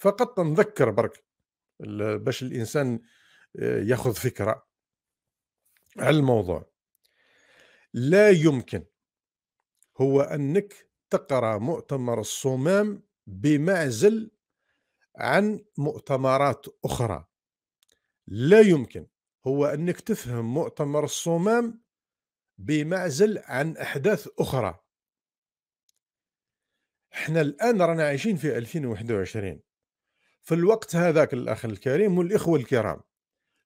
فقط نذكر برك باش الانسان آه، ياخذ فكره نعم. على الموضوع لا يمكن هو انك تقرا مؤتمر الصمام بمعزل عن مؤتمرات اخرى لا يمكن هو انك تفهم مؤتمر الصمام بمعزل عن احداث اخرى احنا الان رانا عايشين في 2021 في الوقت هذاك الاخ الكريم والاخوه الكرام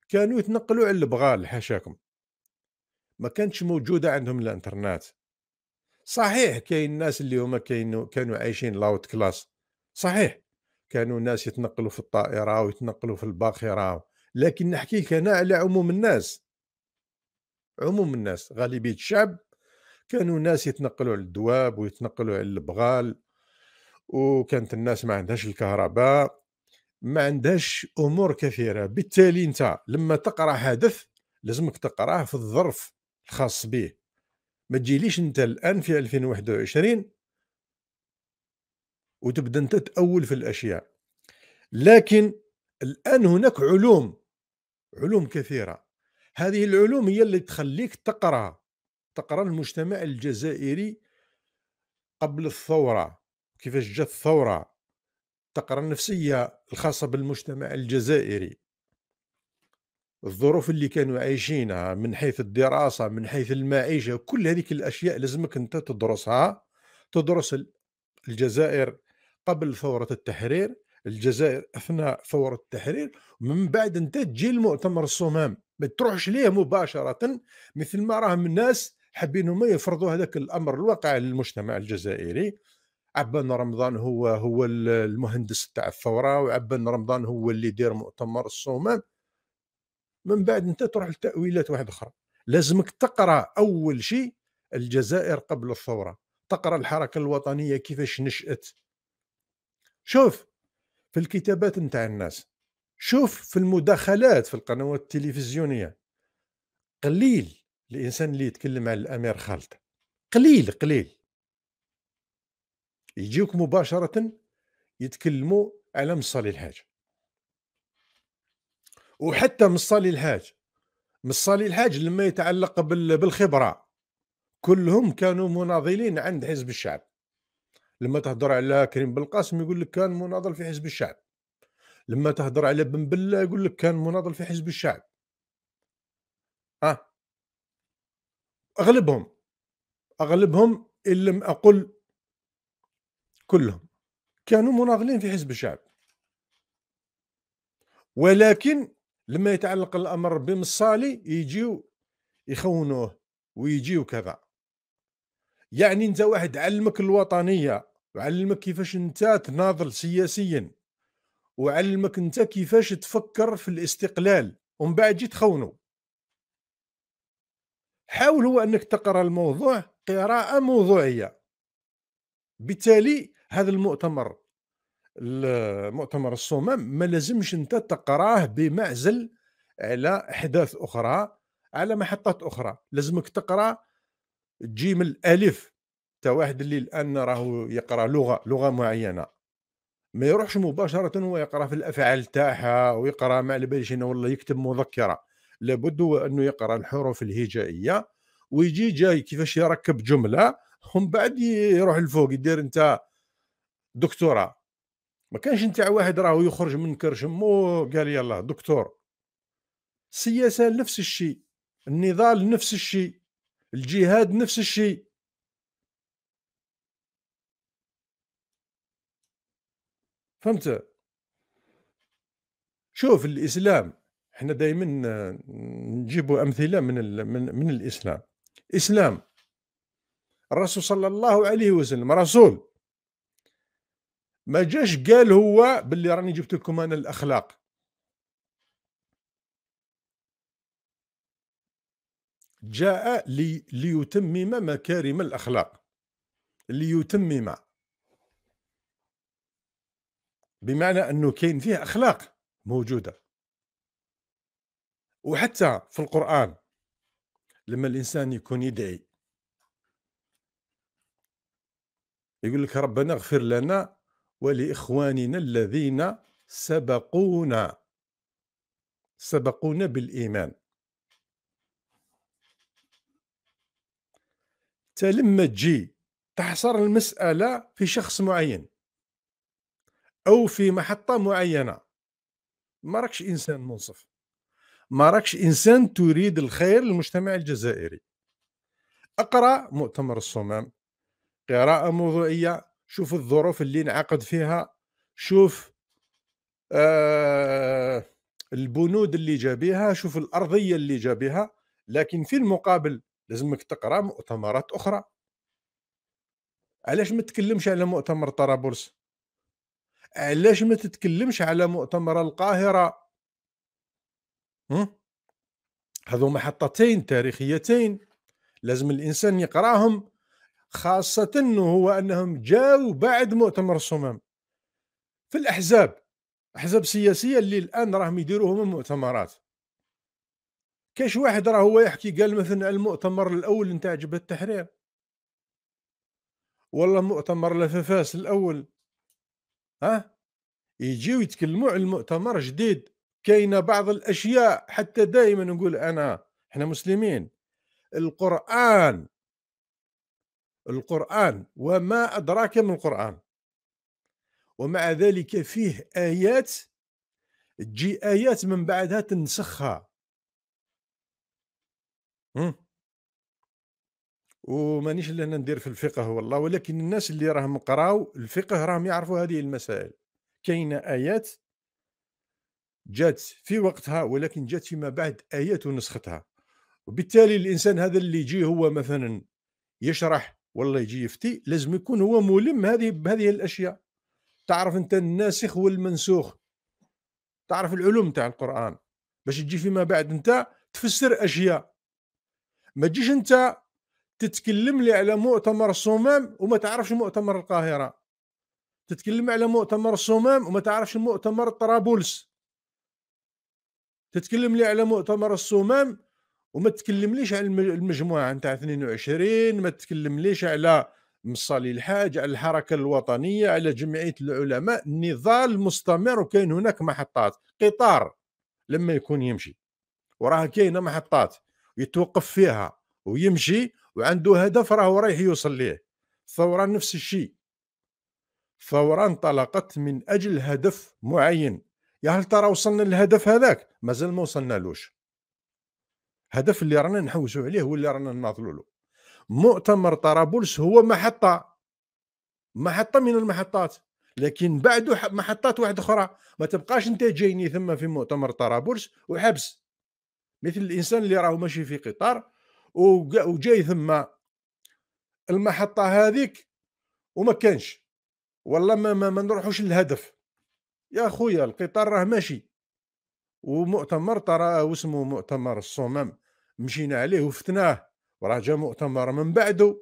كانوا يتنقلوا على البغال حاشاكم ما كانتش موجوده عندهم الانترنت صحيح كاين الناس اللي هما كانوا كانوا عايشين لاوت كلاس صحيح كانوا ناس يتنقلوا في الطائره ويتنقلوا في الباخره لكن نحكي لك انا على عموم الناس عموم الناس غالبيه الشعب كانوا ناس يتنقلوا على الدواب ويتنقلوا على البغال وكانت الناس ما عندهاش الكهرباء ما عندهاش امور كثيره بالتالي انت لما تقرا حدث لازمك تقراه في الظرف الخاص به ما تجيليش انت الان في 2021 وتبدا انت تاول في الاشياء لكن الان هناك علوم علوم كثيره هذه العلوم هي اللي تخليك تقرا تقرا المجتمع الجزائري قبل الثوره كيفاش جات الثوره التقرة النفسية الخاصة بالمجتمع الجزائري الظروف اللي كانوا عايشينها من حيث الدراسة من حيث المعيشة كل هذيك الأشياء لازمك أنت تدرسها تدرس الجزائر قبل ثورة التحرير الجزائر أثناء ثورة التحرير ومن بعد أنت تجي المؤتمر الصمام ما تروحش ليه مباشرة مثل ما راهم الناس حابين هما يفرضوا هذاك الأمر الواقع للمجتمع الجزائري عبان ان رمضان هو هو المهندس تاع الثوره وعبان ان رمضان هو اللي يدير مؤتمر الصومال من بعد انت تروح لتاويلات واحد اخرى لازمك تقرا اول شيء الجزائر قبل الثوره تقرا الحركه الوطنيه كيفاش نشات شوف في الكتابات نتاع الناس شوف في المداخلات في القنوات التلفزيونيه قليل الانسان اللي يتكلم على الامير خالد قليل قليل يجيوك مباشره يتكلموا على مصالي الحاج وحتى مصالي الحاج مصالي الحاج لما يتعلق بالخبره كلهم كانوا مناضلين عند حزب الشعب لما تهضر على كريم بالقاسم يقول لك كان مناضل في حزب الشعب لما تهضر على بن بله يقول لك كان مناضل في حزب الشعب اه اغلبهم اغلبهم ان لم اقل كلهم كانوا مناضلين في حزب الشعب ولكن لما يتعلق الامر بمصالي يجيو يخونوه ويجيو كذا يعني انت واحد علمك الوطنيه وعلمك كيفاش انت تناضل سياسيا وعلمك انت كيفاش تفكر في الاستقلال ومن بعد جيت تخونو حاول هو انك تقرا الموضوع قراءه موضوعيه بالتالي هذا المؤتمر المؤتمر الصومام ما لازمش انت تقراه بمعزل على احداث اخرى على محطات اخرى لازمك تقرا تجي من الالف تا واحد اللي الان راه يقرا لغه لغه معينه ما يروحش مباشره هو يقرا في الافعال تاعها ويقرا ما على باليش انه والله يكتب مذكره لابد انه يقرا الحروف الهجائيه ويجي جاي كيفاش يركب جمله ومن بعد يروح لفوق يدير انت دكتوراه ما كانش نتاع واحد راهو يخرج من كرش مو قال يلا دكتور السياسه نفس الشيء النضال نفس الشيء الجهاد نفس الشيء فهمت شوف الاسلام احنا دائما نجيب امثله من من, من الاسلام اسلام الرسول صلى الله عليه وسلم رسول ما جاش قال هو باللي راني جبت لكم انا الاخلاق جاء لي ليتمم مكارم الاخلاق ليتمم بمعنى انه كاين فيه اخلاق موجوده وحتى في القران لما الانسان يكون يدعي يقول لك ربنا اغفر لنا ولإخواننا الذين سبقونا سبقونا بالإيمان لما تجي تحصر المسألة في شخص معين أو في محطة معينة ما راكش إنسان منصف ما راكش إنسان تريد الخير للمجتمع الجزائري اقرأ مؤتمر الصمام قراءة موضوعية شوف الظروف اللي انعقد فيها شوف آه البنود اللي جابيها شوف الارضيه اللي جابيها لكن في المقابل لازمك تقرا مؤتمرات اخرى علاش ما تتكلمش على مؤتمر طرابلس علاش ما تتكلمش على مؤتمر القاهره هذو محطتين تاريخيتين لازم الانسان يقراهم خاصة انه هو انهم جاوا بعد مؤتمر الصمام في الاحزاب احزاب سياسية اللي الان راهم يديروهم المؤتمرات كاش واحد راه هو يحكي قال مثلا المؤتمر الاول نتاع جبهة التحرير ولا مؤتمر لفافاس الاول ها يجيو يتكلموا على المؤتمر جديد كاينه بعض الاشياء حتى دائما نقول انا احنا مسلمين القران القرآن وما أدراك من القرآن ومع ذلك فيه آيات تجي آيات من بعدها تنسخها ومانيش اللي انا ندير في الفقه والله ولكن الناس اللي راهم قراو الفقه راهم يعرفوا هذه المسائل كاين ايات جات في وقتها ولكن جات فيما بعد ايات ونسختها وبالتالي الانسان هذا اللي يجي هو مثلا يشرح والله يجي يفتي لازم يكون هو ملم هذه بهذه الاشياء تعرف انت الناسخ والمنسوخ تعرف العلوم تاع القران باش تجي فيما بعد انت تفسر اشياء ما تجيش انت تتكلم لي على مؤتمر الصمام وما تعرفش مؤتمر القاهره تتكلم على مؤتمر الصمام وما تعرفش مؤتمر طرابلس تتكلم لي على مؤتمر الصمام وما تكلمليش على المجموعه نتاع 22 ما تكلمليش على مصالي الحاج على الحركه الوطنيه على جمعيه العلماء النضال مستمر وكاين هناك محطات قطار لما يكون يمشي وراه كاينه محطات يتوقف فيها ويمشي وعنده هدف راه رايح يوصل ليه الثوره نفس الشيء الثوره انطلقت من اجل هدف معين يا هل ترى وصلنا للهدف هذاك مازال ما وصلنالوش الهدف اللي رانا نحوسوا عليه هو اللي رانا نناضلوا له مؤتمر طرابلس هو محطه محطه من المحطات لكن بعده محطات واحده اخرى ما تبقاش انت جايني ثم في مؤتمر طرابلس وحبس مثل الانسان اللي راهو ماشي في قطار وجاي ثم المحطه هذيك وما كانش والله ما, ما, ما نروحوش للهدف يا خويا القطار راه ماشي ومؤتمر ترى واسمه مؤتمر الصمام مشينا عليه وفتناه وراه جا مؤتمر من بعده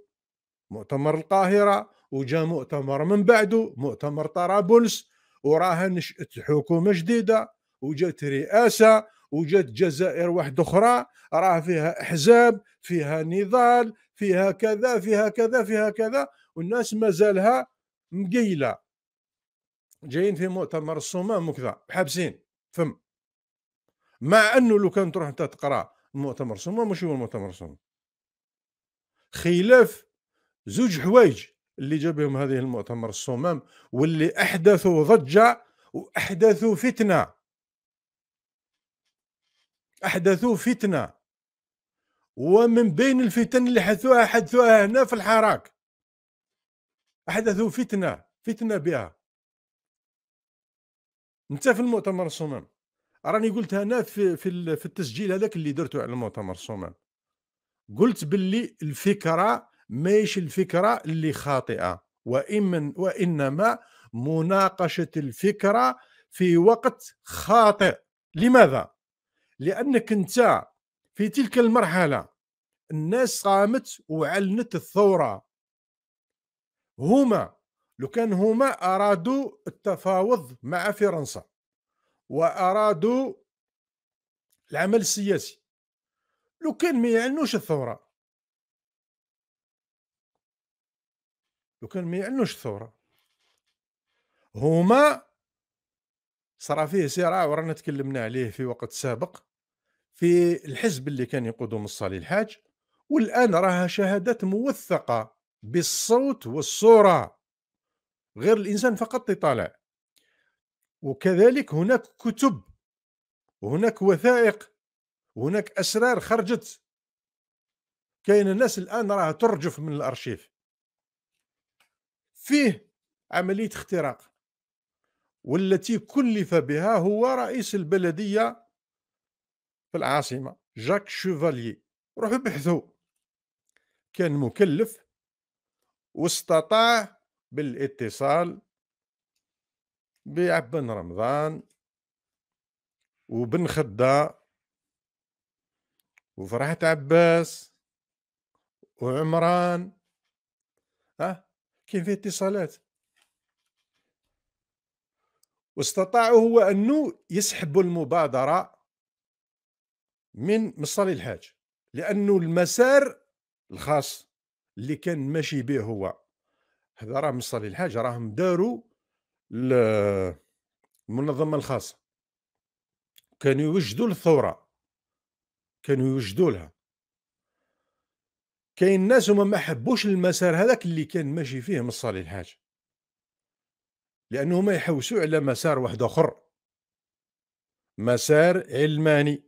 مؤتمر القاهرة وجا مؤتمر من بعده مؤتمر طرابلس وراها نشأت حكومة جديدة وجات رئاسة وجات جزائر واحدة أخرى راه فيها أحزاب فيها نضال فيها كذا فيها كذا فيها كذا والناس مازالها مقيلة جايين في مؤتمر الصمام وكذا حابسين فم مع انه لو كان تروح انت تقرا المؤتمر صم مش هو المؤتمر صم خلاف زوج حوايج اللي جابهم هذه المؤتمر الصمام واللي احدثوا ضجه واحدثوا فتنه احدثوا فتنه ومن بين الفتن اللي حدثوها حدثوها هنا في الحراك احدثوا فتنه فتنه بها انت في المؤتمر الصمام راني قلتها انا في في, في التسجيل هذاك اللي درته على المؤتمر الصومال قلت باللي الفكره ماهيش الفكره اللي خاطئه وانما وانما مناقشه الفكره في وقت خاطئ لماذا لانك انت في تلك المرحله الناس قامت وعلنت الثوره هما لو كان هما ارادوا التفاوض مع فرنسا وارادوا العمل السياسي لو كان ما يعلنوش الثوره لو كان ما يعلنوش الثوره هما صرا فيه صراع ورانا تكلمنا عليه في وقت سابق في الحزب اللي كان يقوده مصالي الحاج والان راها شهادات موثقه بالصوت والصوره غير الانسان فقط يطالع وكذلك هناك كتب وهناك وثائق وهناك اسرار خرجت كاين الناس الان راه ترجف من الارشيف فيه عمليه اختراق والتي كلف بها هو رئيس البلديه في العاصمه جاك شوفاليي روحوا بحثوا كان مكلف واستطاع بالاتصال بيع بن رمضان وبن خدا وفرحة عباس وعمران ها كاين فيه اتصالات واستطاع هو انه يسحب المبادره من مصلي الحاج لانه المسار الخاص اللي كان ماشي به هو هذا راه مصلي الحاج راهم داروا المنظمه الخاصه كانوا يوجدوا للثوره كانوا يوجدوا لها كاين الناس هما ما حبوش المسار هذاك اللي كان ماشي فيه من صالح الحاج لانه هما يحوسوا على مسار واحد اخر مسار علماني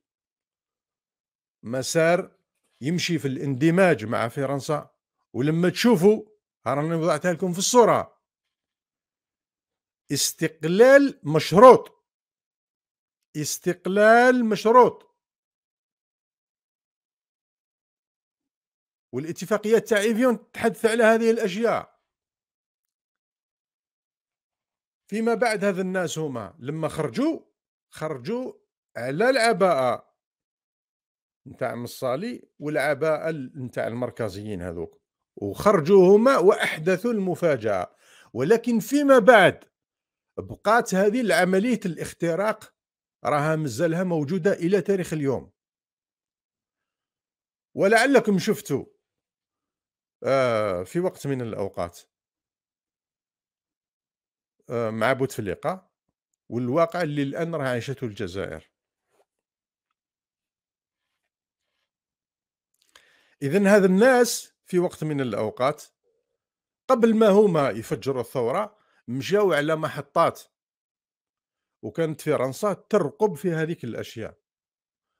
مسار يمشي في الاندماج مع فرنسا ولما تشوفوا راني وضعتها لكم في الصوره استقلال مشروط استقلال مشروط والاتفاقيات تاع ايفيون تحدث على هذه الأشياء فيما بعد هذا الناس هما لما خرجوا خرجوا على العباءة نتاع مصالي والعباءة نتاع المركزيين هذوك وخرجوا هما وأحدثوا المفاجأة ولكن فيما بعد بقات هذه العملية الاختراق راها مازالها موجوده الى تاريخ اليوم ولعلكم شفتوا آه في وقت من الاوقات آه مع بوتفليقه والواقع اللي الان راه عايشته الجزائر اذا هذا الناس في وقت من الاوقات قبل ما هما يفجروا الثوره مشاو على محطات وكانت فرنسا ترقب في هذيك الاشياء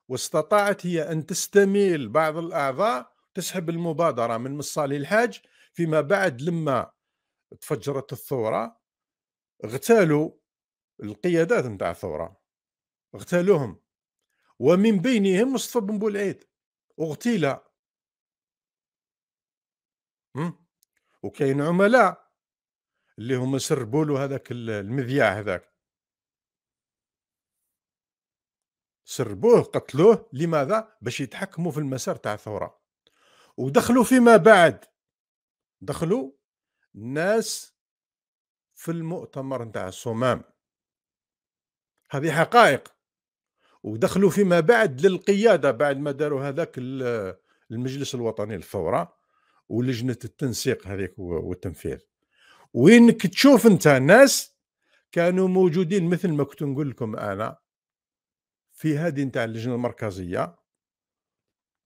واستطاعت هي ان تستميل بعض الاعضاء تسحب المبادره من مصالي الحاج فيما بعد لما تفجرت الثوره اغتالوا القيادات نتاع الثوره اغتالوهم ومن بينهم مصطفى بن بولعيد اغتيل وكاين عملاء اللي هما سربوا له هذاك المذياع هذاك سربوه قتلوه لماذا باش يتحكموا في المسار تاع الثوره ودخلوا فيما بعد دخلوا ناس في المؤتمر نتاع الصمام هذه حقائق ودخلوا فيما بعد للقياده بعد ما داروا هذاك المجلس الوطني للثوره ولجنه التنسيق هذيك والتنفيذ وينك تشوف انت الناس كانوا موجودين مثل ما كنت نقول لكم انا في هذه نتاع اللجنه المركزيه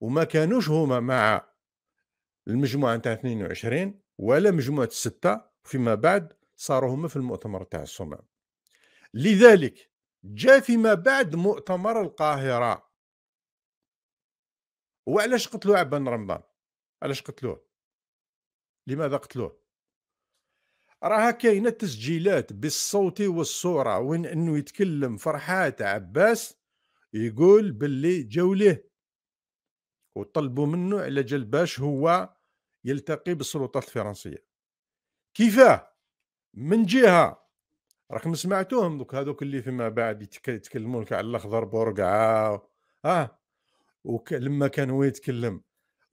وما كانوش هما مع المجموعه نتاع 22 ولا مجموعه السته فيما بعد صاروا هما في المؤتمر تاع الصمام لذلك جاء فيما بعد مؤتمر القاهره وعلاش قتلوا عبان رمضان علاش قتلوه لماذا قتلوه راها كاينه تسجيلات بالصوت والصوره وين انه يتكلم فرحات عباس يقول باللي جاو ليه وطلبوا منه على جال باش هو يلتقي بالسلطات الفرنسيه كيفاه من جهه راكم سمعتوهم دوك هذوك اللي فيما بعد يتكلمون لك على الاخضر بورقعة اه لما كان هو يتكلم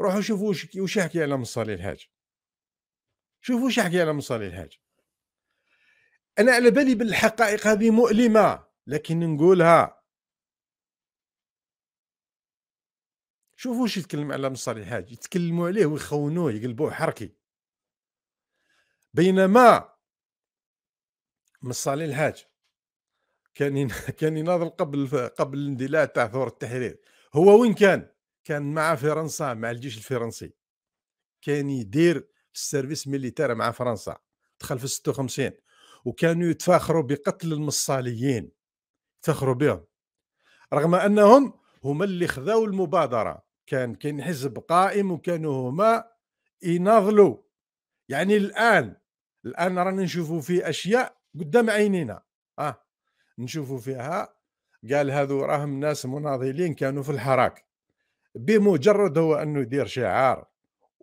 روحوا شوفوا وش يحكي على مصالي الحاج شوفوا شو حكي على مصالي الحاج انا على بالي بالحقائق هذه مؤلمه لكن نقولها شوفوا شو يتكلم على مصالي الحاج يتكلموا عليه ويخونوه يقلبوه حركي بينما مصالي الحاج كان كان يناضل قبل قبل الاندلاع تاع ثوره التحرير هو وين كان؟ كان مع فرنسا مع الجيش الفرنسي كان يدير السيرفيس ميليتير مع فرنسا دخل في 56 وكانوا يتفاخروا بقتل المصاليين يتفاخروا بهم رغم انهم هما اللي خذاو المبادره كان كاين حزب قائم وكانوا هما يناضلوا يعني الان الان رانا نشوفوا في اشياء قدام عينينا اه نشوفوا فيها قال هذو راهم ناس مناضلين كانوا في الحراك بمجرد هو انه يدير شعار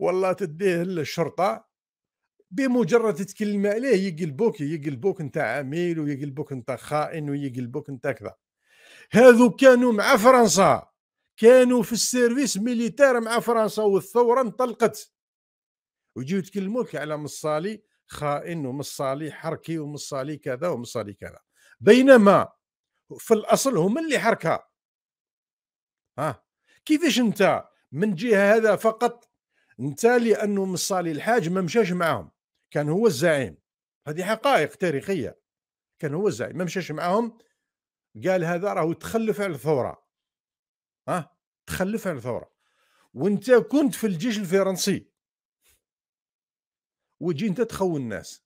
والله تديه للشرطه بمجرد تكلم عليه يقلبوك يقلبوك انت عميل ويقلبوك انت خائن ويقلبوك انت كذا هذو كانوا مع فرنسا كانوا في السيرفيس ميليتار مع فرنسا والثوره انطلقت ويجيو يتكلموك على مصالي خائن ومصالي حركي ومصالي كذا ومصالي كذا بينما في الاصل هما اللي حركها ها كيفاش انت من جهه هذا فقط نتا لانه من الحاج ما مشاش معاهم كان هو الزعيم هذه حقائق تاريخيه كان هو الزعيم ما مشاش معاهم قال هذا راهو تخلف على الثوره ها تخلف على الثوره وانت كنت في الجيش الفرنسي وتجي انت تخون الناس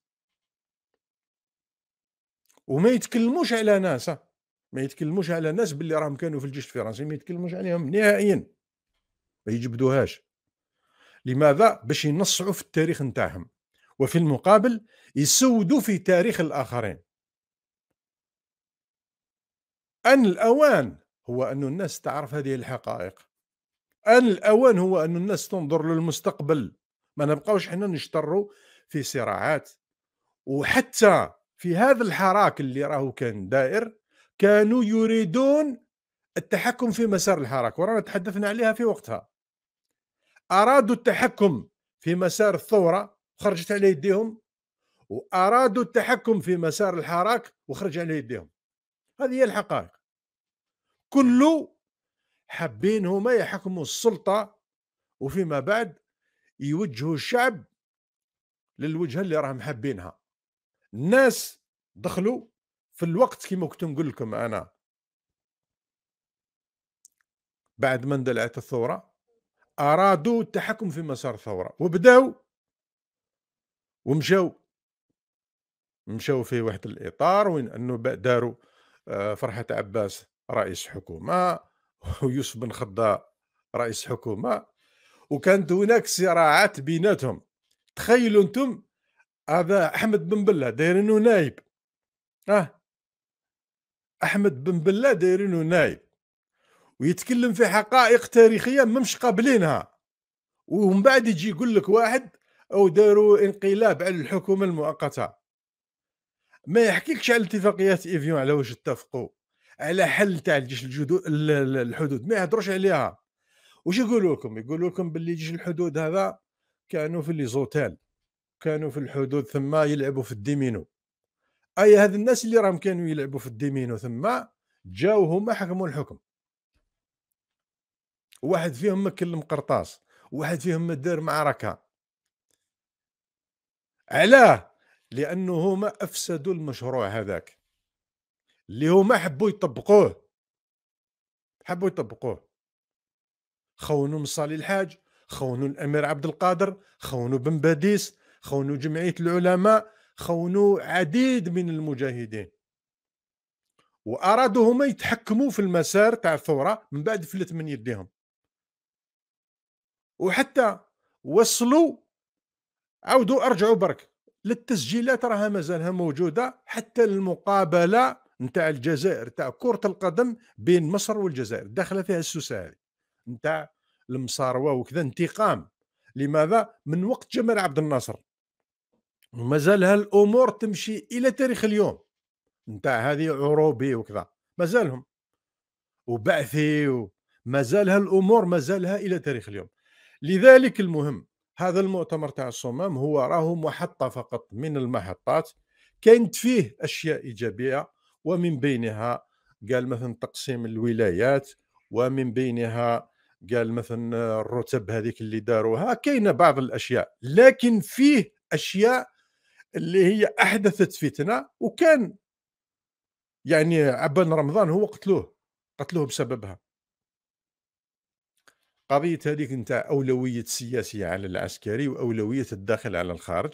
وما يتكلموش على ناس ما يتكلموش على ناس باللي راهم كانوا في الجيش الفرنسي ما يتكلموش عليهم نهائيا ما يجبدوهاش لماذا باش ينصعوا في التاريخ نتاعهم وفي المقابل يسودوا في تاريخ الاخرين ان الاوان هو ان الناس تعرف هذه الحقائق ان الاوان هو ان الناس تنظر للمستقبل ما نبقاوش حنا نشتروا في صراعات وحتى في هذا الحراك اللي راهو كان دائر كانوا يريدون التحكم في مسار الحراك ورانا تحدثنا عليها في وقتها أرادوا التحكم في مسار الثورة وخرجت على يديهم وأرادوا التحكم في مسار الحراك وخرج على يديهم هذه هي الحقائق كل حابين هما يحكموا السلطة وفيما بعد يوجهوا الشعب للوجهة اللي راهم حابينها الناس دخلوا في الوقت كما كنت نقول لكم أنا بعد ما اندلعت الثورة ارادوا التحكم في مسار الثوره وبداوا ومشاو مشاو في واحد الاطار وين انه داروا آه، فرحه عباس رئيس حكومه ويوسف بن خضاء رئيس حكومه وكانت هناك صراعات بيناتهم تخيلوا انتم هذا احمد بن بله دايرينو نايب اه احمد بن بله دايرينو نايب ويتكلم في حقائق تاريخيه مش قابلينها ومن بعد يجي يقول لك واحد او داروا انقلاب على الحكومه المؤقته ما يحكيكش على اتفاقيات ايفيون على واش اتفقوا على حل تاع الجيش الحدود ما يهدروش عليها وش يقولوا لكم يقولوا لكم باللي جيش الحدود هذا كانوا في ليزوتيل كانوا في الحدود ثم يلعبوا في الديمينو اي هذ الناس اللي راهم كانوا يلعبوا في الديمينو ثم جاو هما حكموا الحكم واحد فيهم ما كلم قرطاس واحد فيهم ما دار معركه علاه لانه هما افسدوا المشروع هذاك اللي هما حبوا يطبقوه حبوا يطبقوه خونوا مصالي الحاج خونوا الامير عبد القادر خونوا بن باديس خونوا جمعيه العلماء خونوا عديد من المجاهدين وارادوا هما يتحكموا في المسار تاع الثوره من بعد فلت من يديهم وحتى وصلوا عودوا ارجعوا برك للتسجيلات راها مازالها موجوده حتى المقابله نتاع الجزائر تاع كره القدم بين مصر والجزائر داخله فيها السوسه هذه نتاع المصاروه وكذا انتقام لماذا من وقت جمال عبد الناصر ومازال هالامور تمشي الى تاريخ اليوم نتاع هذه عروبي وكذا مازالهم وبعثي ومازال هالامور مازالها الى تاريخ اليوم لذلك المهم هذا المؤتمر تاع الصمام هو راهو محطة فقط من المحطات كانت فيه أشياء إيجابية ومن بينها قال مثلا تقسيم الولايات ومن بينها قال مثلا الرتب هذيك اللي داروها كاينه بعض الاشياء لكن فيه اشياء اللي هي احدثت فتنه وكان يعني عبان رمضان هو قتلوه قتلوه بسببها قضيه هذيك نتاع اولويه السياسيه على العسكري واولويه الداخل على الخارج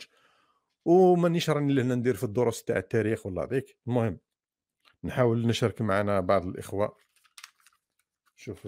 ومانيش راني لهنا ندير في الدروس تاع التاريخ والله ذيك المهم نحاول نشارك معنا بعض الاخوه شوف